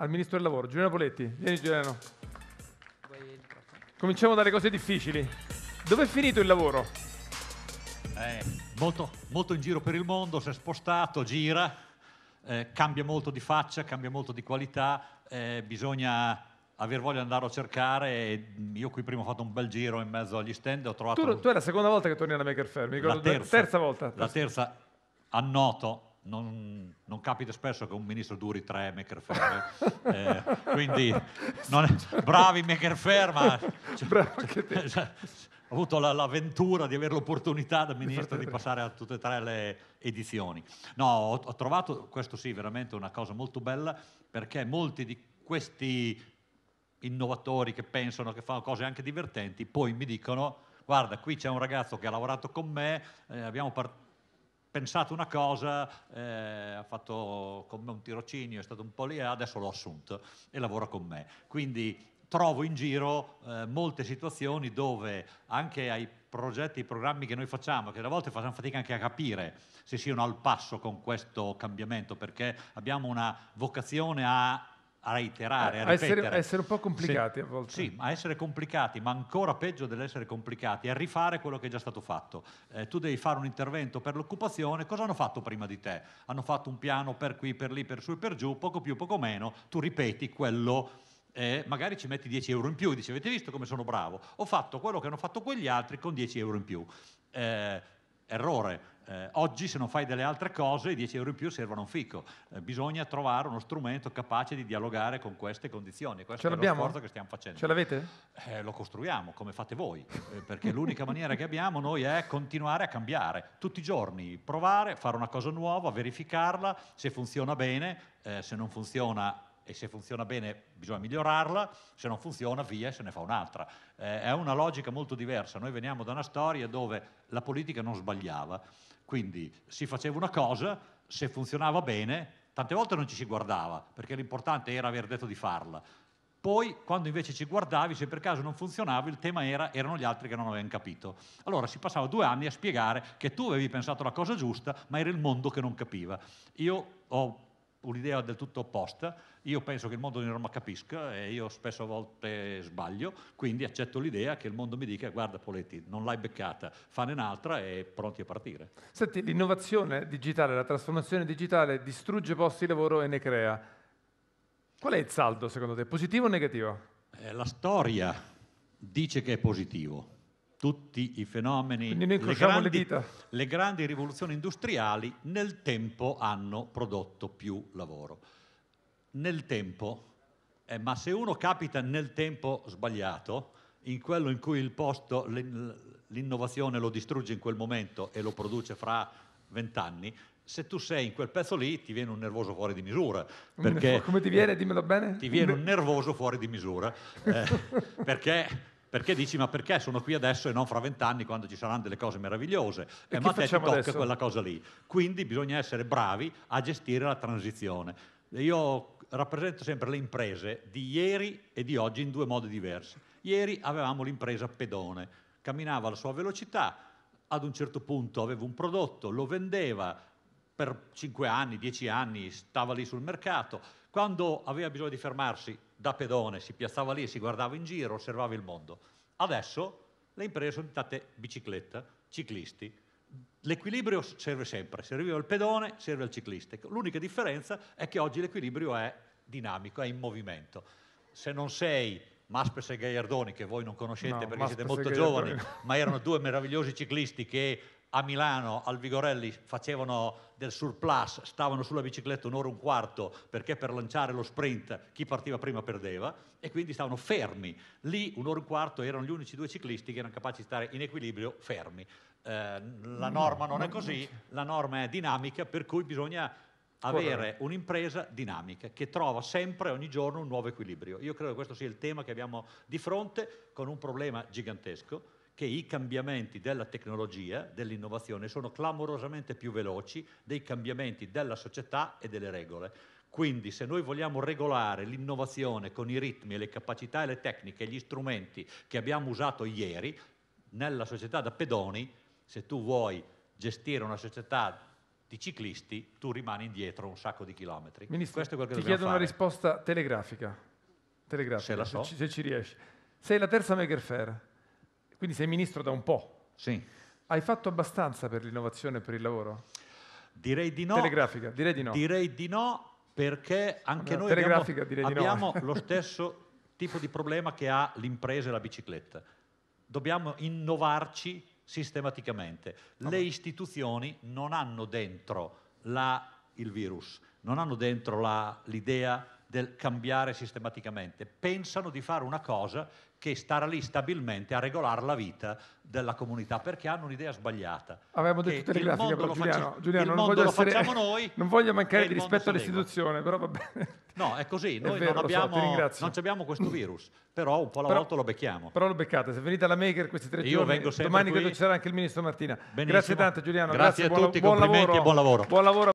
al Ministro del Lavoro. Giuliano Poletti, vieni Giuliano. Cominciamo dalle cose difficili. Dove è finito il lavoro? Eh, molto, molto, in giro per il mondo, si è spostato, gira, eh, cambia molto di faccia, cambia molto di qualità, eh, bisogna aver voglia di andare a cercare. Io qui prima ho fatto un bel giro in mezzo agli stand. Ho trovato tu, tu è la seconda volta che torni alla Maker Fair, mi ricordo. La terza, terza volta. La terza annoto, non, non, capita spesso che un ministro duri tre maker fair, eh, quindi è, bravi maker fair, ma cioè, Bravo cioè, cioè, cioè, ho avuto la, l'avventura di avere l'opportunità da ministro di passare a tutte e tre le edizioni. No, ho, ho trovato, questo sì, veramente una cosa molto bella, perché molti di questi innovatori che pensano, che fanno cose anche divertenti, poi mi dicono, guarda, qui c'è un ragazzo che ha lavorato con me, eh, abbiamo partito pensato una cosa, eh, ha fatto con me un tirocinio, è stato un po' lì e adesso l'ho assunto e lavora con me. Quindi trovo in giro eh, molte situazioni dove anche ai progetti, ai programmi che noi facciamo, che a volte facciamo fatica anche a capire se siano al passo con questo cambiamento, perché abbiamo una vocazione a a reiterare, a, eh, a essere, essere, un po' complicati Se, a volte. Sì, a essere complicati, ma ancora peggio dell'essere complicati, è rifare quello che è già stato fatto. Eh, tu devi fare un intervento per l'occupazione, cosa hanno fatto prima di te? Hanno fatto un piano per qui, per lì, per su e per giù, poco più, poco meno, tu ripeti quello eh, magari ci metti 10 euro in più e dici avete visto come sono bravo, ho fatto quello che hanno fatto quegli altri con 10 euro in più. Eh, errore, eh, oggi se non fai delle altre cose i 10 euro in più servono un fico. Eh, bisogna trovare uno strumento capace di dialogare con queste condizioni. Questo Ce l'abbiamo? è lo che stiamo facendo. Ce l'avete? Eh, lo costruiamo, come fate voi, eh, perché l'unica maniera che abbiamo noi è continuare a cambiare tutti i giorni, provare, fare una cosa nuova, verificarla, se funziona bene, eh, se non funziona e se funziona bene bisogna migliorarla, se non funziona via e se ne fa un'altra. Eh, è una logica molto diversa, noi veniamo da una storia dove la politica non sbagliava, quindi si faceva una cosa, se funzionava bene, tante volte non ci si guardava, perché l'importante era aver detto di farla. Poi, quando invece ci guardavi, se per caso non funzionava, il tema era, erano gli altri che non avevano capito. Allora si passava due anni a spiegare che tu avevi pensato la cosa giusta, ma era il mondo che non capiva. Io ho un'idea del tutto opposta, io penso che il mondo non mi capisca e io spesso a volte sbaglio, quindi accetto l'idea che il mondo mi dica guarda Poletti, non l'hai beccata, fane un'altra e pronti a partire. Senti, l'innovazione digitale, la trasformazione digitale distrugge posti di lavoro e ne crea. Qual è il saldo secondo te, positivo o negativo? Eh, la storia dice che è positivo tutti i fenomeni, le grandi, le grandi rivoluzioni industriali nel tempo hanno prodotto più lavoro. Nel tempo, eh, ma se uno capita nel tempo sbagliato, in quello in cui il posto, l'innovazione lo distrugge in quel momento e lo produce fra vent'anni, se tu sei in quel pezzo lì ti viene un nervoso fuori di misura. Come ti viene? Dimmelo bene. Ti viene un nervoso fuori di misura eh, perché perché dici, ma perché sono qui adesso e non fra vent'anni quando ci saranno delle cose meravigliose? E eh, ma te ti tocca adesso? quella cosa lì. Quindi bisogna essere bravi a gestire la transizione. Io rappresento sempre le imprese di ieri e di oggi in due modi diversi. Ieri avevamo l'impresa pedone, camminava alla sua velocità, ad un certo punto aveva un prodotto, lo vendeva, per 5 anni, 10 anni stava lì sul mercato, quando aveva bisogno di fermarsi da pedone si piazzava lì, si guardava in giro, osservava il mondo. Adesso le imprese sono diventate bicicletta, ciclisti. L'equilibrio serve sempre, serviva il pedone, serve il ciclista. Ecco, l'unica differenza è che oggi l'equilibrio è dinamico, è in movimento. Se non sei Maspes e Gaiardoni, che voi non conoscete no, perché Maspes siete molto giovani, ma erano due meravigliosi ciclisti che a Milano, al Vigorelli, facevano del surplus, stavano sulla bicicletta un'ora e un quarto perché per lanciare lo sprint chi partiva prima perdeva e quindi stavano fermi. Lì un'ora e un quarto erano gli unici due ciclisti che erano capaci di stare in equilibrio fermi. Eh, la norma non è così, la norma è dinamica per cui bisogna avere un'impresa dinamica che trova sempre, ogni giorno, un nuovo equilibrio. Io credo che questo sia il tema che abbiamo di fronte con un problema gigantesco che i cambiamenti della tecnologia, dell'innovazione, sono clamorosamente più veloci dei cambiamenti della società e delle regole. Quindi se noi vogliamo regolare l'innovazione con i ritmi, le capacità e le tecniche gli strumenti che abbiamo usato ieri, nella società da pedoni, se tu vuoi gestire una società di ciclisti tu rimani indietro un sacco di chilometri. Ministro, ti chiedo fare. una risposta telegrafica, telegrafica se, la so. se, se ci riesci. Sei la terza Maker Fair, quindi sei ministro da un po'. Sì. Hai fatto abbastanza per l'innovazione e per il lavoro? Direi di no. Telegrafica, direi di no. Direi di no perché anche noi abbiamo, abbiamo no. lo stesso tipo di problema che ha l'impresa e la bicicletta. Dobbiamo innovarci sistematicamente. Le istituzioni non hanno dentro la, il virus, non hanno dentro l'idea del cambiare sistematicamente, pensano di fare una cosa che starà lì stabilmente a regolare la vita della comunità perché hanno un'idea sbagliata. Avevamo detto tutte le grafiche, però Giuliano, facci- Giuliano non voglio essere, noi. Non voglio mancare di rispetto all'istituzione, però va bene. No, è così, noi vero, non, abbiamo, so, non abbiamo, questo virus, però un po' alla però, volta lo becchiamo. Però lo beccate, se venite alla Maker questi tre Io giorni, domani qui. credo ci sarà anche il ministro Martina. Benissimo. Grazie tanto Giuliano, grazie, grazie a buona, tutti, buon complimenti lavoro. e buon lavoro. Buon lavoro.